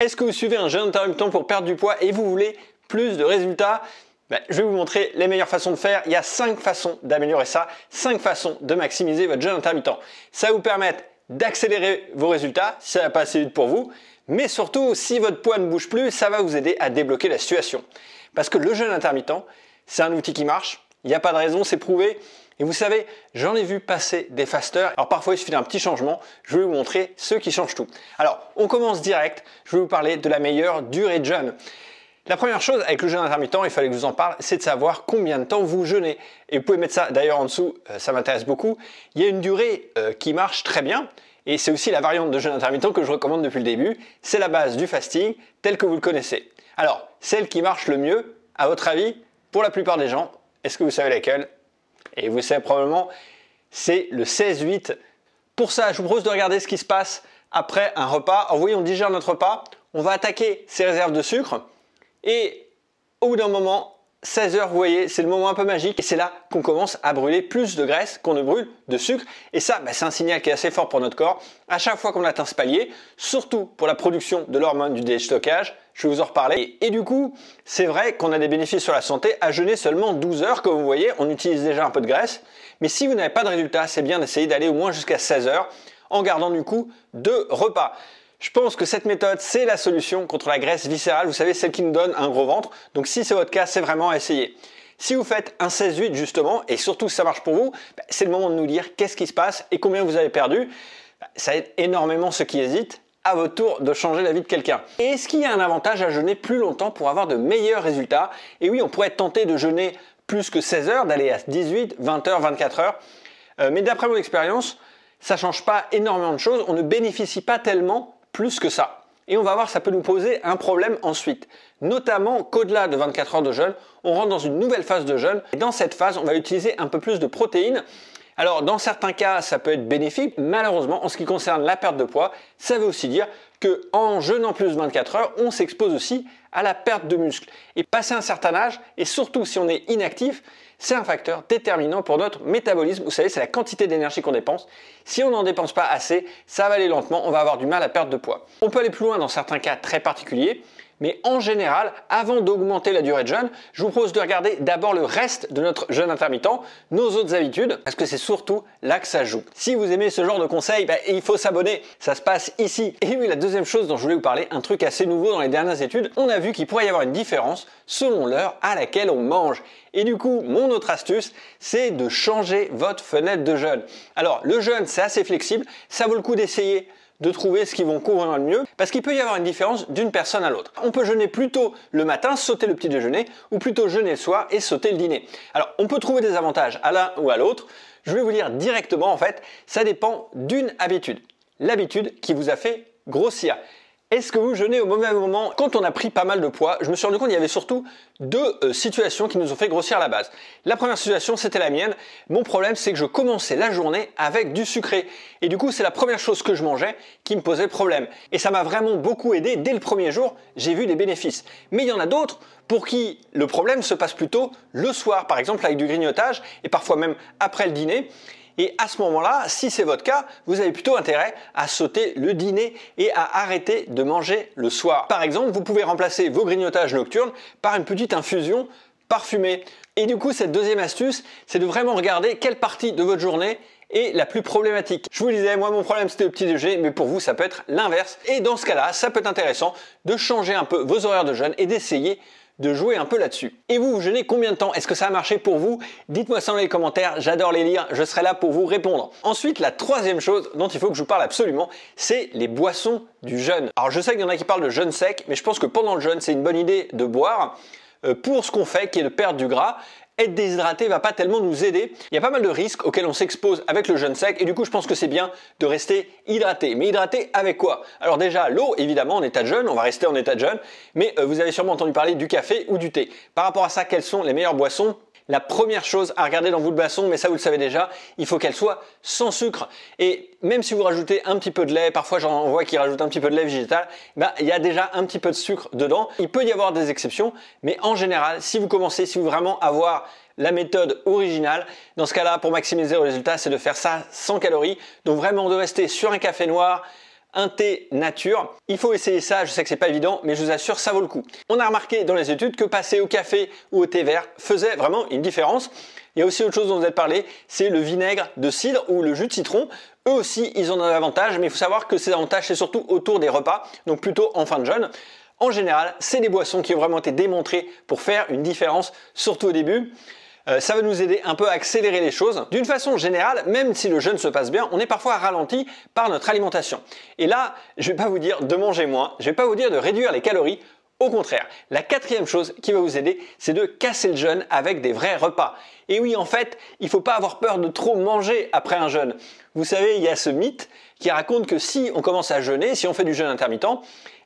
Est-ce que vous suivez un jeûne intermittent pour perdre du poids et vous voulez plus de résultats ben, je vais vous montrer les meilleures façons de faire. Il y a 5 façons d'améliorer ça, 5 façons de maximiser votre jeûne intermittent. Ça va vous permettre d'accélérer vos résultats si ça n'a pas assez vite pour vous, mais surtout si votre poids ne bouge plus, ça va vous aider à débloquer la situation. Parce que le jeûne intermittent, c'est un outil qui marche, il n'y a pas de raison, c'est prouvé. Et vous savez, j'en ai vu passer des fasteurs. Alors parfois, il suffit d'un petit changement. Je vais vous montrer ceux qui changent tout. Alors, on commence direct. Je vais vous parler de la meilleure durée de jeûne. La première chose avec le jeûne intermittent, il fallait que je vous en parle, c'est de savoir combien de temps vous jeûnez. Et vous pouvez mettre ça d'ailleurs en dessous, euh, ça m'intéresse beaucoup. Il y a une durée euh, qui marche très bien. Et c'est aussi la variante de jeûne intermittent que je recommande depuis le début. C'est la base du fasting, telle que vous le connaissez. Alors, celle qui marche le mieux, à votre avis, pour la plupart des gens, est-ce que vous savez laquelle Et vous savez probablement, c'est le 16-8. Pour ça, je vous propose de regarder ce qui se passe après un repas. Alors vous on digère notre repas, on va attaquer ses réserves de sucre et au bout d'un moment, 16h, vous voyez, c'est le moment un peu magique et c'est là qu'on commence à brûler plus de graisse qu'on ne brûle de sucre. Et ça, bah, c'est un signal qui est assez fort pour notre corps. À chaque fois qu'on atteint ce palier, surtout pour la production de l'hormone du déstockage, je vais vous en reparler. Et, du coup, c'est vrai qu'on a des bénéfices sur la santé à jeûner seulement 12 heures. Comme vous voyez, on utilise déjà un peu de graisse. Mais si vous n'avez pas de résultat, c'est bien d'essayer d'aller au moins jusqu'à 16 heures en gardant du coup deux repas. Je pense que cette méthode, c'est la solution contre la graisse viscérale, vous savez, celle qui nous donne un gros ventre. Donc si c'est votre cas, c'est vraiment à essayer. Si vous faites un 16-8 justement, et surtout si ça marche pour vous, bah, c'est le moment de nous dire qu'est-ce qui se passe et combien vous avez perdu. Bah, ça aide énormément ceux qui hésitent à votre tour de changer la vie de quelqu'un. Et est-ce qu'il y a un avantage à jeûner plus longtemps pour avoir de meilleurs résultats Et oui, on pourrait être tenté de jeûner plus que 16 heures, d'aller à 18, 20 heures, 24 heures. Euh, mais d'après mon expérience, ça ne change pas énormément de choses. On ne bénéficie pas tellement plus que ça. Et on va voir, ça peut nous poser un problème ensuite. Notamment qu'au-delà de 24 heures de jeûne, on rentre dans une nouvelle phase de jeûne. Et dans cette phase, on va utiliser un peu plus de protéines alors dans certains cas, ça peut être bénéfique. Malheureusement, en ce qui concerne la perte de poids, ça veut aussi dire qu'en jeûnant plus de 24 heures, on s'expose aussi à la perte de muscle. Et passer un certain âge, et surtout si on est inactif, c'est un facteur déterminant pour notre métabolisme. Vous savez, c'est la quantité d'énergie qu'on dépense. Si on n'en dépense pas assez, ça va aller lentement, on va avoir du mal à perdre de poids. On peut aller plus loin dans certains cas très particuliers. Mais en général, avant d'augmenter la durée de jeûne, je vous propose de regarder d'abord le reste de notre jeûne intermittent, nos autres habitudes, parce que c'est surtout là que ça joue. Si vous aimez ce genre de conseils, bah, il faut s'abonner. Ça se passe ici. Et oui, la deuxième chose dont je voulais vous parler, un truc assez nouveau dans les dernières études, on a vu qu'il pourrait y avoir une différence selon l'heure à laquelle on mange. Et du coup, mon autre astuce, c'est de changer votre fenêtre de jeûne. Alors, le jeûne, c'est assez flexible, ça vaut le coup d'essayer de trouver ce qui vont couvrir le mieux, parce qu'il peut y avoir une différence d'une personne à l'autre. On peut jeûner plutôt le matin, sauter le petit déjeuner, ou plutôt jeûner le soir et sauter le dîner. Alors, on peut trouver des avantages à l'un ou à l'autre. Je vais vous dire directement, en fait, ça dépend d'une habitude. L'habitude qui vous a fait grossir. Est-ce que vous jeûnez au mauvais moment Quand on a pris pas mal de poids, je me suis rendu compte qu'il y avait surtout deux euh, situations qui nous ont fait grossir à la base. La première situation, c'était la mienne. Mon problème, c'est que je commençais la journée avec du sucré. Et du coup, c'est la première chose que je mangeais qui me posait problème. Et ça m'a vraiment beaucoup aidé. Dès le premier jour, j'ai vu des bénéfices. Mais il y en a d'autres pour qui le problème se passe plutôt le soir, par exemple avec du grignotage et parfois même après le dîner. Et à ce moment-là, si c'est votre cas, vous avez plutôt intérêt à sauter le dîner et à arrêter de manger le soir. Par exemple, vous pouvez remplacer vos grignotages nocturnes par une petite infusion parfumée. Et du coup, cette deuxième astuce, c'est de vraiment regarder quelle partie de votre journée est la plus problématique. Je vous le disais, moi mon problème c'était le petit déjeuner, mais pour vous ça peut être l'inverse. Et dans ce cas-là, ça peut être intéressant de changer un peu vos horaires de jeûne et d'essayer de jouer un peu là-dessus. Et vous, vous jeûnez combien de temps Est-ce que ça a marché pour vous Dites-moi ça dans les commentaires, j'adore les lire, je serai là pour vous répondre. Ensuite, la troisième chose dont il faut que je vous parle absolument, c'est les boissons du jeûne. Alors je sais qu'il y en a qui parlent de jeûne sec, mais je pense que pendant le jeûne, c'est une bonne idée de boire euh, pour ce qu'on fait qui est de perdre du gras être déshydraté va pas tellement nous aider. Il y a pas mal de risques auxquels on s'expose avec le jeûne sec et du coup je pense que c'est bien de rester hydraté. Mais hydraté avec quoi Alors déjà l'eau évidemment en état de jeûne, on va rester en état de jeûne, mais euh, vous avez sûrement entendu parler du café ou du thé. Par rapport à ça, quelles sont les meilleures boissons la première chose à regarder dans votre basson, mais ça vous le savez déjà, il faut qu'elle soit sans sucre. Et même si vous rajoutez un petit peu de lait, parfois j'en vois qui rajoutent un petit peu de lait végétal, bah, il y a déjà un petit peu de sucre dedans. Il peut y avoir des exceptions, mais en général, si vous commencez, si vous vraiment avoir la méthode originale. Dans ce cas-là, pour maximiser le résultat, c'est de faire ça sans calories. Donc vraiment de rester sur un café noir, un thé nature. Il faut essayer ça, je sais que c'est pas évident, mais je vous assure, ça vaut le coup. On a remarqué dans les études que passer au café ou au thé vert faisait vraiment une différence. Il y a aussi autre chose dont vous avez parlé, c'est le vinaigre de cidre ou le jus de citron. Eux aussi, ils ont un avantage, mais il faut savoir que ces avantages, c'est surtout autour des repas, donc plutôt en fin de jeûne. En général, c'est des boissons qui ont vraiment été démontrées pour faire une différence, surtout au début. Euh, ça va nous aider un peu à accélérer les choses. D'une façon générale, même si le jeûne se passe bien, on est parfois ralenti par notre alimentation. Et là, je vais pas vous dire de manger moins, je vais pas vous dire de réduire les calories. Au contraire, la quatrième chose qui va vous aider, c'est de casser le jeûne avec des vrais repas. Et oui, en fait, il faut pas avoir peur de trop manger après un jeûne. Vous savez, il y a ce mythe qui raconte que si on commence à jeûner, si on fait du jeûne intermittent,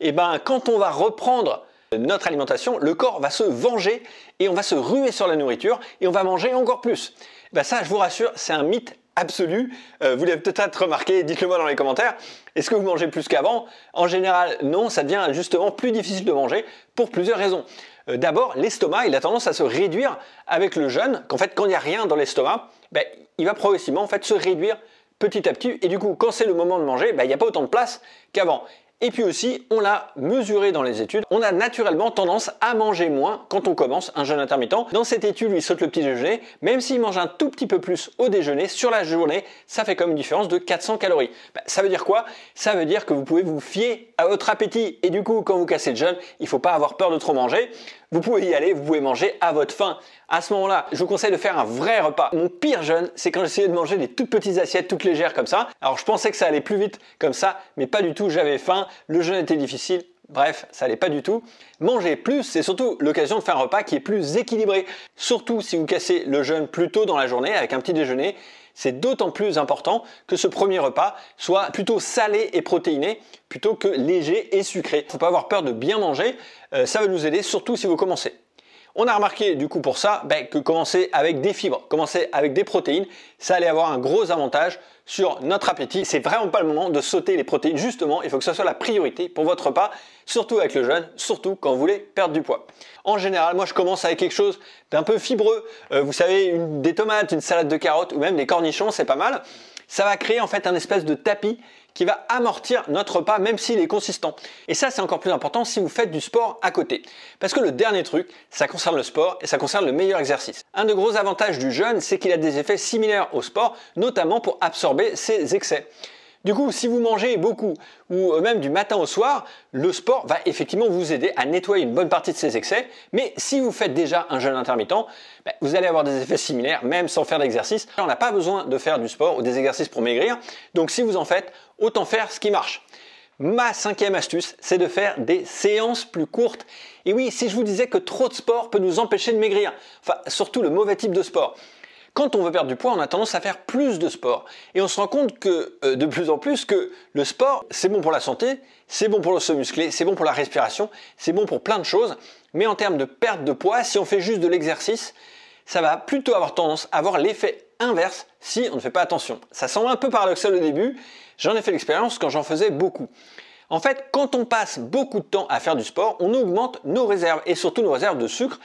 eh ben quand on va reprendre notre alimentation, le corps va se venger et on va se ruer sur la nourriture et on va manger encore plus. Ben ça, je vous rassure, c'est un mythe absolu. Euh, vous l'avez peut-être remarqué, dites-le moi dans les commentaires. Est-ce que vous mangez plus qu'avant En général, non, ça devient justement plus difficile de manger pour plusieurs raisons. Euh, d'abord, l'estomac, il a tendance à se réduire avec le jeûne, qu'en fait, quand il n'y a rien dans l'estomac, ben, il va progressivement en fait, se réduire petit à petit. Et du coup, quand c'est le moment de manger, ben, il n'y a pas autant de place qu'avant. Et puis aussi, on l'a mesuré dans les études, on a naturellement tendance à manger moins quand on commence un jeûne intermittent. Dans cette étude, il saute le petit déjeuner, même s'il mange un tout petit peu plus au déjeuner, sur la journée, ça fait comme une différence de 400 calories. Bah, ça veut dire quoi Ça veut dire que vous pouvez vous fier à votre appétit. Et du coup, quand vous cassez le jeûne, il ne faut pas avoir peur de trop manger vous pouvez y aller, vous pouvez manger à votre faim. À ce moment-là, je vous conseille de faire un vrai repas. Mon pire jeûne, c'est quand j'essayais de manger des toutes petites assiettes, toutes légères comme ça. Alors je pensais que ça allait plus vite comme ça, mais pas du tout, j'avais faim, le jeûne était difficile, Bref, ça allait pas du tout. Manger plus, c'est surtout l'occasion de faire un repas qui est plus équilibré. Surtout si vous cassez le jeûne plus tôt dans la journée avec un petit déjeuner c'est d'autant plus important que ce premier repas soit plutôt salé et protéiné plutôt que léger et sucré. Il Faut pas avoir peur de bien manger, euh, ça va nous aider surtout si vous commencez. On a remarqué du coup pour ça ben, que commencer avec des fibres, commencer avec des protéines, ça allait avoir un gros avantage sur notre appétit. C'est vraiment pas le moment de sauter les protéines, justement, il faut que ce soit la priorité pour votre repas, surtout avec le jeûne, surtout quand vous voulez perdre du poids. En général, moi je commence avec quelque chose d'un peu fibreux, euh, vous savez, des tomates, une salade de carottes ou même des cornichons, c'est pas mal. Ça va créer en fait un espèce de tapis qui va amortir notre pas, même s'il est consistant. Et ça c'est encore plus important si vous faites du sport à côté. Parce que le dernier truc, ça concerne le sport et ça concerne le meilleur exercice. Un de gros avantages du jeûne, c'est qu'il a des effets similaires au sport, notamment pour absorber ses excès. Du coup, si vous mangez beaucoup ou euh, même du matin au soir, le sport va effectivement vous aider à nettoyer une bonne partie de ces excès. Mais si vous faites déjà un jeûne intermittent, bah, vous allez avoir des effets similaires même sans faire d'exercice. On n'a pas besoin de faire du sport ou des exercices pour maigrir. Donc si vous en faites, autant faire ce qui marche. Ma cinquième astuce, c'est de faire des séances plus courtes. Et oui, si je vous disais que trop de sport peut nous empêcher de maigrir, enfin surtout le mauvais type de sport. Quand on veut perdre du poids, on a tendance à faire plus de sport. Et on se rend compte que euh, de plus en plus que le sport, c'est bon pour la santé, c'est bon pour se muscler, c'est bon pour la respiration, c'est bon pour plein de choses. Mais en termes de perte de poids, si on fait juste de l'exercice, ça va plutôt avoir tendance à avoir l'effet inverse si on ne fait pas attention. Ça semble un peu paradoxal au début, j'en ai fait l'expérience quand j'en faisais beaucoup. En fait, quand on passe beaucoup de temps à faire du sport, on augmente nos réserves et surtout nos réserves de sucre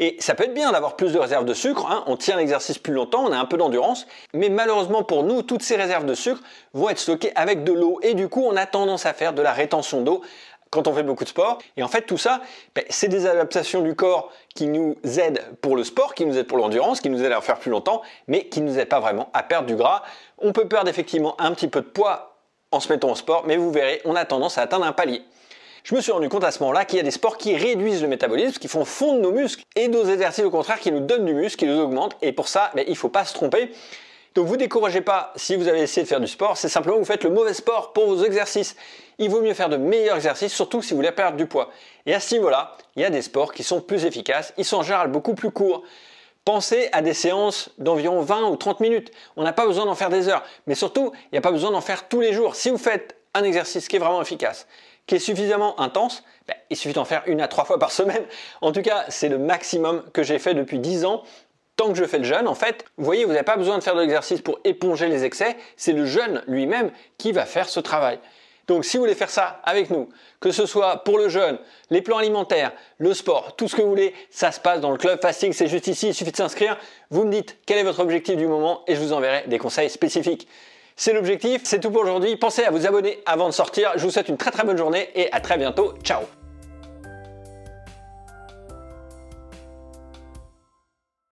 et ça peut être bien d'avoir plus de réserves de sucre, hein. on tient l'exercice plus longtemps, on a un peu d'endurance, mais malheureusement pour nous, toutes ces réserves de sucre vont être stockées avec de l'eau et du coup on a tendance à faire de la rétention d'eau quand on fait beaucoup de sport. Et en fait, tout ça, ben, c'est des adaptations du corps qui nous aident pour le sport, qui nous aident pour l'endurance, qui nous aident à en faire plus longtemps, mais qui ne nous aident pas vraiment à perdre du gras. On peut perdre effectivement un petit peu de poids en se mettant au sport, mais vous verrez, on a tendance à atteindre un palier. Je me suis rendu compte à ce moment-là qu'il y a des sports qui réduisent le métabolisme, qui font fondre nos muscles, et nos exercices au contraire qui nous donnent du muscle, qui nous augmentent. Et pour ça, ben, il ne faut pas se tromper. Donc vous découragez pas si vous avez essayé de faire du sport, c'est simplement que vous faites le mauvais sport pour vos exercices. Il vaut mieux faire de meilleurs exercices, surtout si vous voulez perdre du poids. Et à ce niveau-là, il y a des sports qui sont plus efficaces, ils sont en général beaucoup plus courts. Pensez à des séances d'environ 20 ou 30 minutes. On n'a pas besoin d'en faire des heures, mais surtout, il n'y a pas besoin d'en faire tous les jours. Si vous faites un exercice qui est vraiment efficace, qui est suffisamment intense, ben, il suffit d'en faire une à trois fois par semaine. En tout cas, c'est le maximum que j'ai fait depuis dix ans. Tant que je fais le jeûne, en fait, vous voyez, vous n'avez pas besoin de faire de l'exercice pour éponger les excès, c'est le jeûne lui-même qui va faire ce travail. Donc si vous voulez faire ça avec nous, que ce soit pour le jeûne, les plans alimentaires, le sport, tout ce que vous voulez, ça se passe dans le club fasting, c'est juste ici, il suffit de s'inscrire. Vous me dites quel est votre objectif du moment et je vous enverrai des conseils spécifiques. C'est l'objectif, c'est tout pour aujourd'hui. Pensez à vous abonner avant de sortir. Je vous souhaite une très très bonne journée et à très bientôt. Ciao